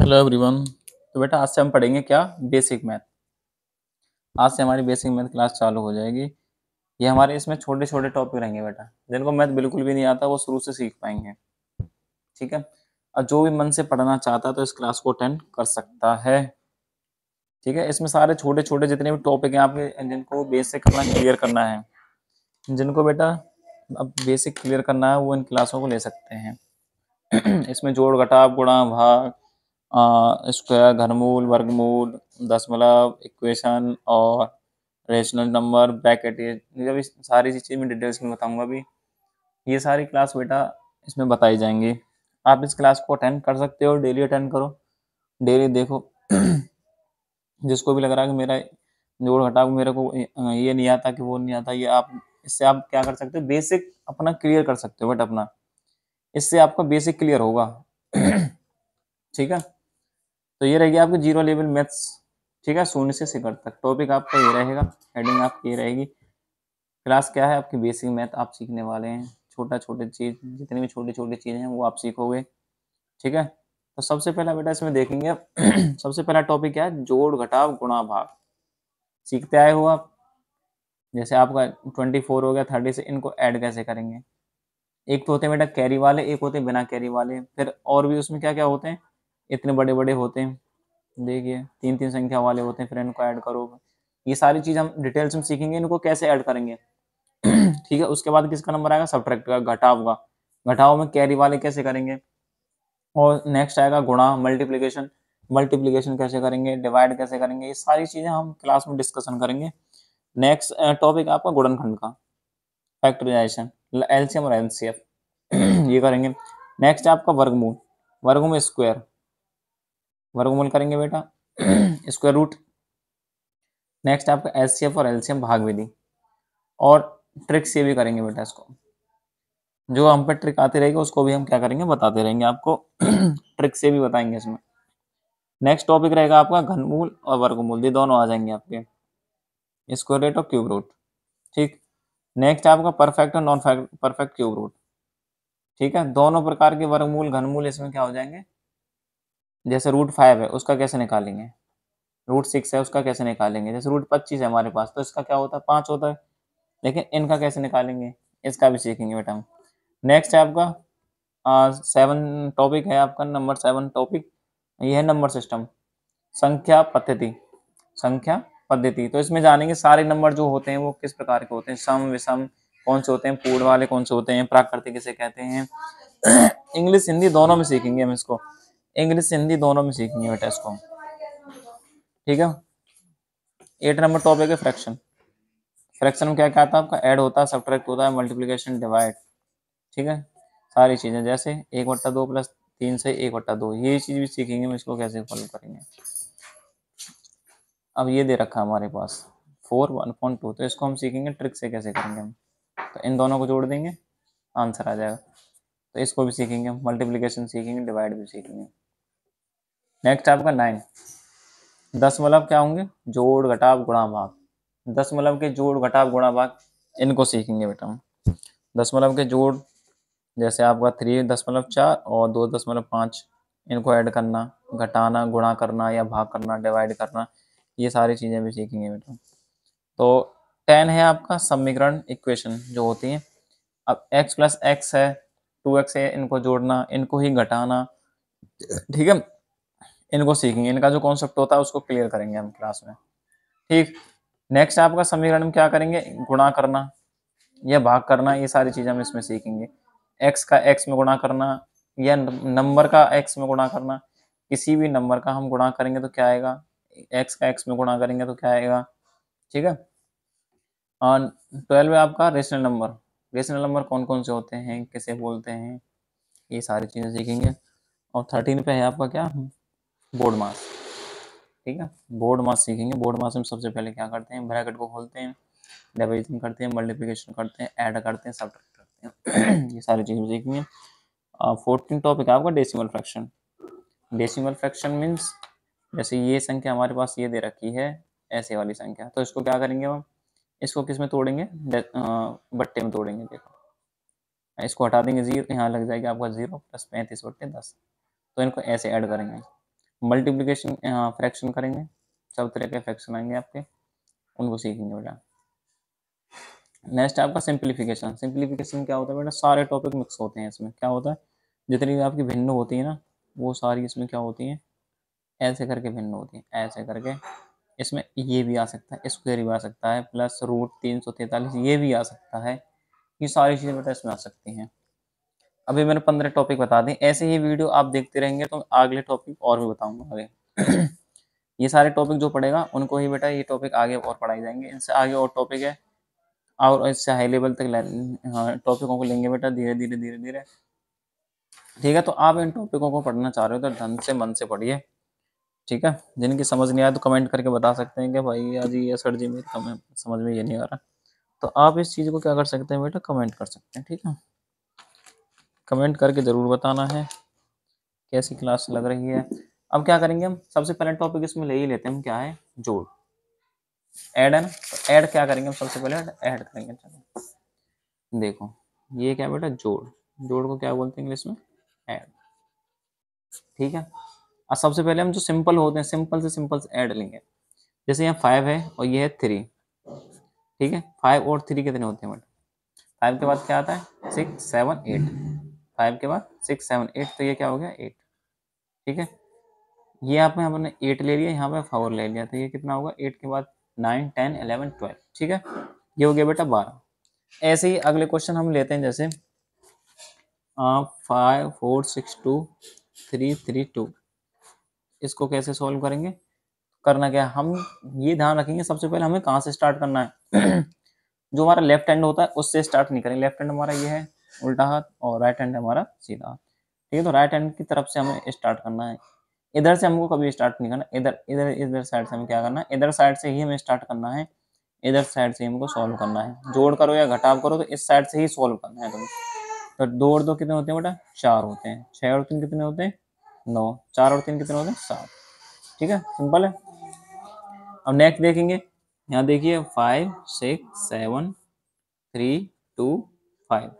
Hello everyone तो बेटा आज से हम पढ़ेंगे क्या बेसिक मैथ आज से हमारी बेसिक मैथ क्लास चालू हो जाएगी ये हमारे इसमें छोटे छोटे टॉपिक रहेंगे बेटा जिनको मैथ बिल्कुल भी नहीं आता वो शुरू से सीख पाएंगे ठीक है और जो भी मन से पढ़ना चाहता है तो इस क्लास को अटेंड कर सकता है ठीक है इसमें सारे छोटे छोटे जितने भी टॉपिक हैं आपके जिनको बेसिक अपना क्लियर करना है जिनको बेटा अब बेसिक क्लियर करना है वो इन क्लासों को ले सकते हैं इसमें जोड़ घटाव गुणा भाग स्क्वायर घनमूल वर्गमूल दशमलव इक्वेशन और रेशनल नंबर ब्रैकेट ये जब इस सारी चीज़ें मैं डिटेल्स में बताऊंगा अभी ये सारी क्लास बेटा इसमें बताई जाएंगी आप इस क्लास को अटेंड कर सकते हो डेली अटेंड करो डेली देखो जिसको भी लग रहा है कि मेरा जोड़ घटाओ मेरे को ये नहीं आता कि वो नहीं आता ये आप इससे आप क्या कर सकते हो बेसिक अपना क्लियर कर सकते हो बट अपना इससे आपका बेसिक क्लियर होगा ठीक है तो ये रहेगी आपकी जीरो लेवल मैथ्स ठीक है शून्य से सिखर तक टॉपिक आपका ये रहेगा हेडिंग आपकी ये रहेगी क्लास क्या है आपकी बेसिक मैथ आप सीखने वाले हैं छोटा छोटे चीज जितनी भी छोटी छोटी चीज़ें हैं वो आप सीखोगे ठीक है तो सबसे पहला बेटा इसमें देखेंगे सबसे पहला टॉपिक क्या है जोड़ घटाव गुणा भाग सीखते आए हो आप जैसे आपका ट्वेंटी फोर हो गया थर्टी से इनको ऐड कैसे करेंगे एक तो होते हैं बेटा कैरी वाले एक होते हैं बिना कैरी वाले फिर और भी उसमें क्या क्या होते हैं इतने बड़े बड़े होते हैं देखिए तीन तीन संख्या वाले होते हैं फिर इनको ऐड करो ये सारी चीज़ हम डिटेल्स में सीखेंगे इनको कैसे ऐड करेंगे ठीक है उसके बाद किसका नंबर आएगा सब्ट्रैक्ट का घटाव का घटाव में कैरी वाले कैसे करेंगे और नेक्स्ट आएगा गुणा मल्टीप्लीकेशन मल्टीप्लीकेशन कैसे करेंगे डिवाइड कैसे करेंगे ये सारी चीज़ें हम क्लास में डिस्कशन करेंगे नेक्स्ट टॉपिक आपका गुड़नखंड का फैक्टराइजेशन एलसीएम और एलसीएफ ये करेंगे नेक्स्ट आपका वर्गमूल वर्गमूल स्क्वायर वर्गमूल करेंगे बेटा स्क्वायर रूट नेक्स्ट आपका एस और एलसीएम भाग विधि और ट्रिक से भी करेंगे बेटा इसको जो हम पे ट्रिक आती रहेगी उसको भी हम क्या करेंगे बताते रहेंगे आपको ट्रिक से भी बताएंगे इसमें नेक्स्ट टॉपिक रहेगा आपका घनमूल और वर्गमूल ये दोनों आ जाएंगे आपके स्क्वायर रेट और क्यूब रूट ठीक नेक्स्ट आपका परफेक्ट और नॉन परफेक्ट क्यूब रूट ठीक है दोनों प्रकार के वर्गमूल घनमूल इसमें क्या हो जाएंगे जैसे रूट फाइव है उसका कैसे निकालेंगे रूट सिक्स है उसका कैसे निकालेंगे जैसे रूट पच्चीस है हमारे पास तो इसका क्या होता है पाँच होता है लेकिन इनका कैसे निकालेंगे इसका भी सीखेंगे बेटा हम नेक्स्ट है आपका सेवन टॉपिक है आपका नंबर सेवन टॉपिक यह है नंबर सिस्टम संख्या पद्धति संख्या पद्धति तो इसमें जानेंगे सारे नंबर जो होते हैं वो किस प्रकार के होते हैं सम विषम कौन से होते हैं पूर्ण वाले कौन से होते हैं प्राकृतिक किसे कहते हैं इंग्लिश हिंदी दोनों में सीखेंगे हम इसको इंग्लिश हिंदी दोनों में सीखनी है बेटा इसको ठीक है एट नंबर टॉपिक है फ्रैक्शन फ्रैक्शन में क्या क्या आता है आपका ऐड होता है सब्ट्रैक्ट होता है मल्टीप्लीकेशन डिवाइड ठीक है सारी चीज़ें जैसे एक वट्टा दो प्लस तीन से एक वट्टा दो ये चीज़ भी सीखेंगे हम इसको कैसे फॉलो करेंगे अब ये दे रखा है हमारे पास फोर वन पॉइंट टू तो इसको हम सीखेंगे ट्रिक से कैसे करेंगे हम तो इन दोनों को जोड़ देंगे आंसर आ जाएगा तो इसको भी सीखेंगे हम मल्टीप्लीकेशन सीखेंगे डिवाइड भी सीखेंगे नेक्स्ट आपका नाइन दशमलव मतलब क्या होंगे जोड़ घटाव गुणा भाग दशमलव मतलब के जोड़ घटाव गुणा भाग इनको सीखेंगे बेटा हम दशमलव मतलब के जोड़ जैसे आपका थ्री दशमलव चार और दो दशमलव पाँच इनको ऐड करना घटाना गुणा करना या भाग करना डिवाइड करना ये सारी चीज़ें भी सीखेंगे बेटा तो टेन है आपका समीकरण इक्वेशन जो होती है अब एक्स प्लस एक्स है टू एक्स है इनको जोड़ना इनको ही घटाना ठीक है इनको सीखेंगे इनका जो कॉन्सेप्ट होता है उसको क्लियर करेंगे हम क्लास में ठीक नेक्स्ट आपका समीकरण हम क्या करेंगे गुणा करना या भाग करना ये सारी चीज़ें हम इसमें सीखेंगे एक्स का एक्स में गुणा करना या नंबर का एक्स में गुणा करना किसी भी नंबर का हम गुणा करेंगे तो क्या आएगा एक्स का एक्स में गुणा करेंगे तो क्या आएगा ठीक है और ट्वेल्व है आपका रेशनल नंबर रेशनल नंबर कौन कौन से होते हैं कैसे बोलते हैं ये सारी चीज़ें सीखेंगे और थर्टीन पे है आपका क्या बोर्ड मास ठीक है बोर्ड मास सीखेंगे बोर्ड मास में सबसे पहले क्या करते हैं ब्रैकेट को खोलते हैं डिविजन करते हैं मल्टीप्लिकेशन करते हैं ऐड करते हैं सब करते हैं ये सारी चीज़ें सीखेंगे फोर्टीन टॉपिक आपका decimal fraction decimal fraction means जैसे ये संख्या हमारे पास ये दे रखी है ऐसे वाली संख्या तो इसको क्या करेंगे हम इसको किस में तोड़ेंगे बट्टे में तोड़ेंगे देखो इसको हटा देंगे जीरो यहाँ लग जाएगा आपका जीरो प्लस पैंतीस बट्टे दस तो इनको ऐसे ऐड करेंगे मल्टीप्लीकेशन फ्रैक्शन करेंगे सब तरह के फ्रैक्शन आएंगे आपके उनको सीखेंगे बेटा नेक्स्ट आपका सिंप्लीफिकेशन सिंप्लीफिकेशन क्या होता है बेटा सारे टॉपिक मिक्स होते हैं इसमें क्या होता है जितनी भी आपकी भिन्न होती है ना वो सारी इसमें क्या होती हैं ऐसे करके भिन्न होती है ऐसे करके इसमें ये भी आ सकता है स्क्वेयर भी आ सकता है प्लस रूट तीन सौ तैंतालीस ये भी आ सकता है ये सारी चीज़ें बेटा इसमें आ सकती हैं अभी मैंने पंद्रह टॉपिक बता दें ऐसे ही वीडियो आप देखते रहेंगे तो अगले टॉपिक और भी बताऊंगा आगे ये सारे टॉपिक जो पढ़ेगा उनको ही बेटा ये टॉपिक आगे और पढ़ाए जाएंगे इनसे आगे और टॉपिक है और इससे हाई लेवल तक हाँ टॉपिकों को लेंगे बेटा धीरे धीरे धीरे धीरे ठीक है तो आप इन टॉपिकों को पढ़ना चाह रहे हो तो ढंग से मन से पढ़िए ठीक है जिनकी समझ नहीं आया तो कमेंट करके बता सकते हैं कि भाई आज ये सर जी में समझ में ये नहीं आ रहा तो आप इस चीज़ को क्या कर सकते हैं बेटा कमेंट कर सकते हैं ठीक है कमेंट करके ज़रूर बताना है कैसी क्लास लग रही है अब क्या करेंगे हम सबसे पहले टॉपिक इसमें ले ही लेते हैं हम क्या है जोड़ ऐड है ना ऐड क्या करेंगे हम सबसे पहले ऐड करेंगे चलो देखो ये क्या बेटा जोड़ जोड़ को क्या बोलते हैं इंग्लिश में ऐड ठीक है और सबसे पहले हम जो सिंपल होते हैं सिंपल से सिंपल से ऐड लेंगे जैसे यहाँ फाइव है और ये है थ्री ठीक है फाइव और थ्री कितने होते हैं बेटा फाइव के बाद क्या आता है सिक्स सेवन एट फाइव के बाद सिक्स सेवन एट तो ये क्या हो गया एट ठीक है ये आप में हमने एट ले लिया यहाँ पे फोर ले लिया तो ये कितना होगा एट के बाद नाइन टेन एलेवन ट्वेल्व ठीक है ये हो गया बेटा बारह ऐसे ही अगले क्वेश्चन हम लेते हैं जैसे five four six two three three two इसको कैसे सॉल्व करेंगे करना क्या है हम ये ध्यान रखेंगे सबसे पहले हमें कहाँ से स्टार्ट करना है जो हमारा लेफ्ट हैंड होता है उससे स्टार्ट नहीं करेंगे लेफ्ट हैंड हमारा ये है उल्टा हाथ और राइट हैंड हमारा सीधा हाथ ठीक है तो राइट हैंड की तरफ से हमें स्टार्ट करना है इधर से हमको कभी स्टार्ट नहीं करना इधर इधर इधर साइड से हमें क्या करना है इधर साइड से ही हमें स्टार्ट करना है इधर साइड से हमको सॉल्व करना है जोड़ करो या घटाव करो तो इस साइड से ही सॉल्व करना है तुम्हें तो दो और दो कितने होते हैं बेटा चार होते हैं छः और तीन कितने होते हैं नौ चार और तीन कितने होते हैं सात ठीक है सिंपल है अब नेक्स्ट देखेंगे यहाँ देखिए five six seven three two five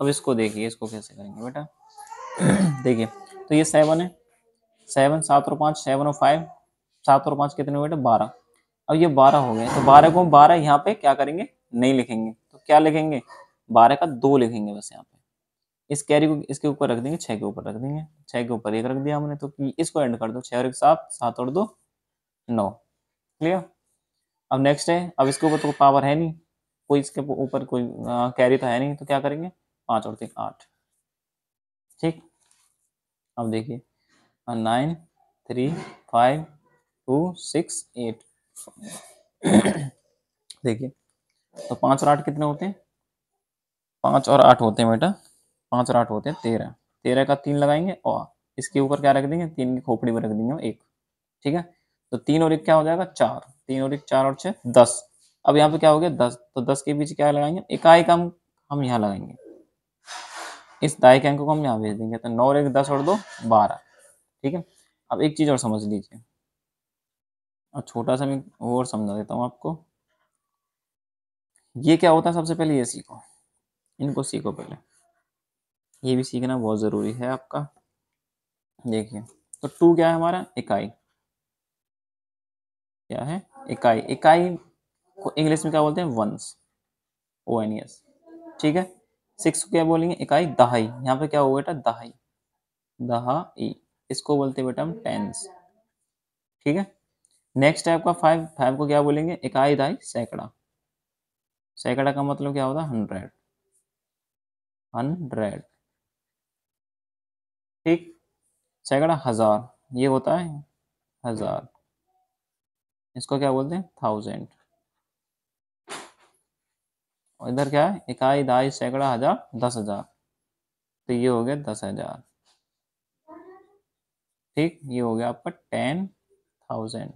अब इसको देखिए इसको कैसे करेंगे बेटा देखिए तो ये सेवन है सेवन सात और पाँच सेवन और फाइव सात और पाँच कितने बेटा बारह अब ये बारह हो गए तो बारह को बारह यहाँ पे क्या करेंगे नहीं लिखेंगे तो क्या लिखेंगे बारह का दो लिखेंगे बस यहाँ पे इस कैरी को इसके ऊपर रख देंगे छः के ऊपर रख देंगे छः के ऊपर एक रख दिया हमने तो इसको एंड कर दो छः और एक सात सात और दो नौ क्लियर अब नेक्स्ट है अब इसके ऊपर तो पावर है नहीं कोई इसके ऊपर कोई कैरी तो है नहीं तो क्या करेंगे पाँच और तीन आठ ठीक अब देखिए nine three five two six eight देखिए तो पाँच और आठ कितने होते हैं पाँच और आठ होते हैं बेटा पाँच और आठ होते हैं तेरह तेरह का तीन लगाएंगे और इसके ऊपर क्या रख देंगे तीन की खोपड़ी में रख देंगे एक ठीक है तो तीन और एक क्या हो जाएगा चार तीन और एक चार और छः दस अब यहाँ पे क्या हो गया दस तो दस के बीच क्या लगाएंगे इकाई का हम हम यहाँ लगाएंगे इस दाएं के अंक को हम यहाँ भेज देंगे तो नौ और एक दस और दो बारह ठीक है अब एक चीज़ और समझ लीजिए और छोटा सा मैं वो और समझा देता हूँ आपको ये क्या होता है सबसे पहले ये सीखो इनको सीखो पहले ये भी सीखना बहुत ज़रूरी है आपका देखिए तो टू क्या है हमारा इकाई क्या है इकाई इकाई को इंग्लिश में क्या बोलते हैं वंस ओ एन एस ठीक है सिक्स क्या बोलेंगे इकाई दहाई यहाँ पे क्या हो बेटा दहाई दहाई इसको बोलते हैं बेटा हम टेंस ठीक है नेक्स्ट है आपका फाइव फाइव को क्या बोलेंगे इकाई दहाई सैकड़ा सैकड़ा का मतलब क्या होता है हंड्रेड हंड्रेड ठीक सैकड़ा हजार ये होता है हजार इसको क्या बोलते हैं थाउजेंड और इधर क्या है इकाई ढाई सैकड़ा हजार दस हजार तो ये हो गया दस हजार ठीक ये हो गया आपका टेन थाउजेंड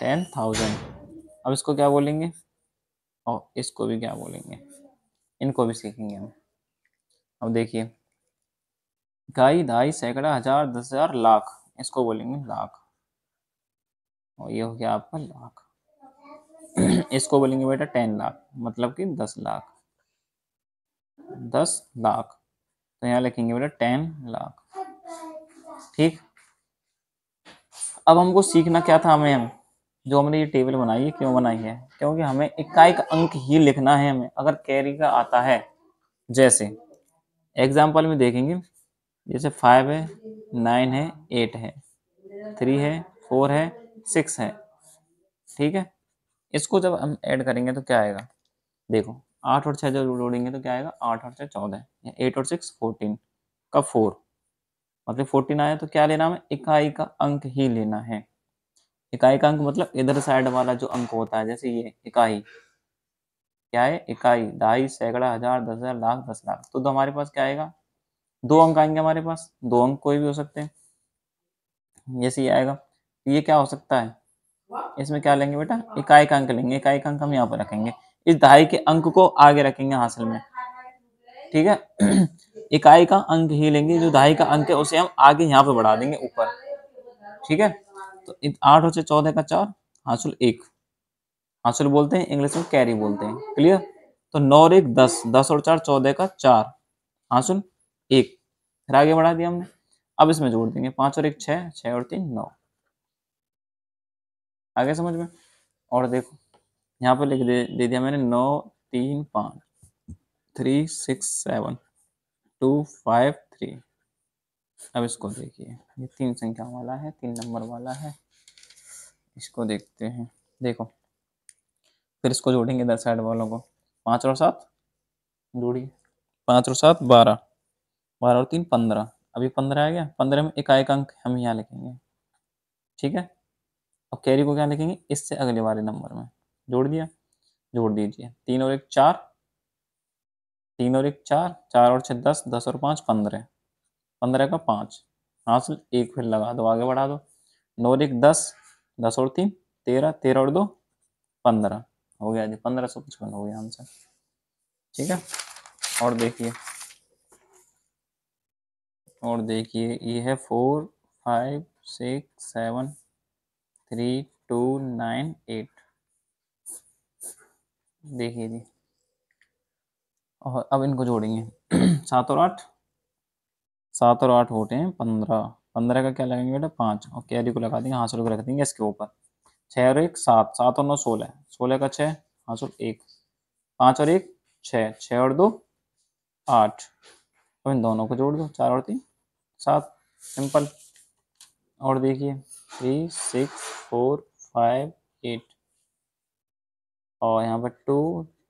टेन थाउजेंड अब इसको क्या बोलेंगे और इसको भी क्या बोलेंगे इनको भी सीखेंगे हम अब देखिए इकाई ढाई सैकड़ा हजार दस हजार लाख इसको बोलेंगे लाख और ये हो गया आपका लाख इसको बोलेंगे बेटा टेन लाख मतलब कि दस लाख दस लाख तो यहाँ लिखेंगे बेटा टेन लाख ठीक अब हमको सीखना क्या था हमें हम जो हमने ये टेबल बनाई है क्यों बनाई है क्योंकि हमें इक्का अंक ही लिखना है हमें अगर कैरी का आता है जैसे एग्जाम्पल में देखेंगे जैसे फाइव है नाइन है एट है थ्री है फोर है सिक्स है ठीक है इसको जब हम ऐड करेंगे तो क्या आएगा देखो आठ और छः जब जोड़ेंगे तो क्या आएगा आठ और छः चौदह एट और सिक्स फोर्टीन का फोर मतलब फोर्टीन आया तो क्या लेना हमें इकाई का अंक ही लेना है इकाई का अंक मतलब इधर साइड वाला जो अंक होता है जैसे ये इकाई क्या है इकाई ढाई सैकड़ा हजार दस हजार लाख दस लाख तो, तो हमारे पास क्या आएगा दो अंक आएंगे हमारे पास दो अंक कोई भी हो सकते हैं जैसे ये आएगा ये क्या हो सकता है इसमें क्या लेंगे बेटा इकाई हाँ। का अंक लेंगे इकाई का अंक हम यहाँ पर रखेंगे इस दहाई के अंक को आगे रखेंगे हासिल में ठीक है इकाई का अंक ही लेंगे जो दहाई का अंक है उसे हम आगे यहाँ पर बढ़ा देंगे ऊपर ठीक है तो आठ हो चौदह का चार हासिल एक हासिल बोलते हैं इंग्लिश में कैरी बोलते हैं क्लियर तो नौ और एक दस दस और चार चौदह का चार हासिल एक फिर आगे बढ़ा दिया हमने अब इसमें जोड़ देंगे पांच और एक छह छह और तीन नौ आगे समझ में और देखो यहाँ पर लिख दे दे दिया मैंने नौ तीन पाँच three six seven two five three अब इसको देखिए ये तीन संख्या वाला है तीन नंबर वाला है इसको देखते हैं देखो फिर इसको जोड़ेंगे इधर साइड वालों को पाँच और सात जोड़िए पाँच और सात बारह बारह और तीन पंद्रह अभी पंद्रह आ गया पंद्रह में एकाएक अंक हम यहाँ लिखेंगे ठीक है और कैरी को क्या लिखेंगे इससे अगले वाले नंबर में जोड़ दिया जोड़ दीजिए तीन और एक चार तीन और एक चार चार और छः दस दस और पाँच पंद्रह पंद्रह का पाँच हासिल एक फिर लगा दो आगे बढ़ा दो नौ और एक दस दस और तीन तेरह तेरह और दो पंद्रह हो गया जी पंद्रह सौ पचपन हो गया आंसर ठीक है और देखिए और देखिए ये है four five six seven three two nine eight देखिए जी और अब इनको जोड़ेंगे सात और आठ सात और आठ होते हैं पंद्रह पंद्रह का क्या लगाएंगे बेटा पाँच और कैरी को लगा देंगे हाँ सौ रख देंगे इसके ऊपर छः और एक सात सात और नौ सोलह सोलह का छः हाँ सौ एक पाँच और एक छः छः और दो आठ अब इन दोनों को जोड़ दो चार और तीन सात सिंपल और देखिए three six four five eight और यहाँ पर two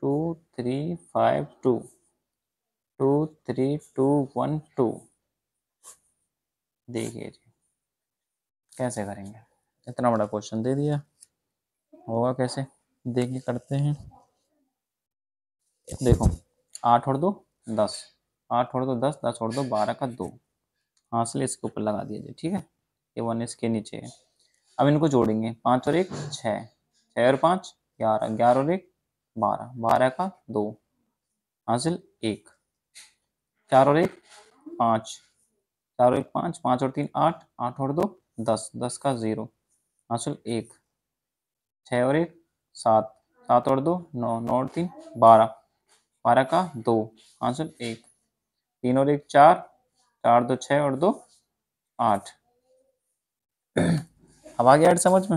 two three five two two three two one two देखिए जी कैसे करेंगे इतना बड़ा क्वेश्चन दे दिया होगा कैसे देखिए करते हैं देखो आठ और दो दस आठ और दो दस दस और दो बारह का दो हाँ इसलिए इसके ऊपर लगा दिया जाए ठीक है ये वन इसके नीचे है अब इनको जोड़ेंगे पाँच और एक छः छः और पाँच ग्यारह ग्यारह और एक बारह बारह का दो हासिल एक चार और एक पाँच चार और एक पाँच पाँच और तीन आठ आठ और दो दस दस का ज़ीरो हासिल एक छः और एक सात सात और दो नौ नौ और तीन बारह बारह का दो हासिल एक तीन और एक चार चार दो छः और दो आठ अब आ गया ऐड समझ में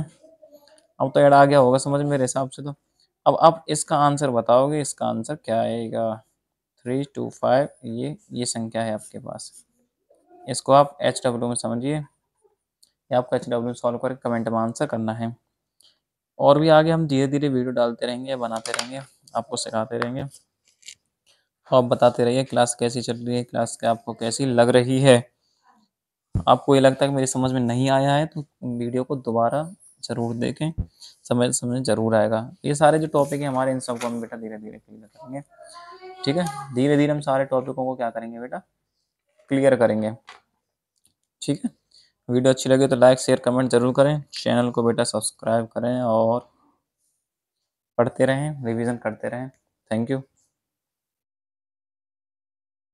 अब तो ऐड आ गया होगा समझ मेरे हिसाब से तो अब आप इसका आंसर बताओगे इसका आंसर क्या आएगा थ्री टू फाइव ये ये संख्या है आपके पास इसको आप एच डब्ल्यू में समझिए या आपको एच डब्ल्यू में सॉल्व करके कमेंट में आंसर करना है और भी आगे हम धीरे धीरे वीडियो डालते रहेंगे बनाते रहेंगे आपको सिखाते रहेंगे आप बताते रहिए क्लास कैसी चल रही है क्लास क्या आपको कैसी लग रही है आपको ये लगता है कि मेरी समझ में नहीं आया है तो वीडियो को दोबारा ज़रूर देखें समझ समझ ज़रूर आएगा ये सारे जो टॉपिक हैं हमारे इन सबको हम बेटा धीरे धीरे क्लियर करेंगे ठीक है धीरे धीरे हम सारे टॉपिकों को क्या करेंगे बेटा क्लियर करेंगे ठीक है वीडियो अच्छी लगे तो लाइक शेयर कमेंट जरूर करें चैनल को बेटा सब्सक्राइब करें और पढ़ते रहें रिविजन करते रहें थैंक यू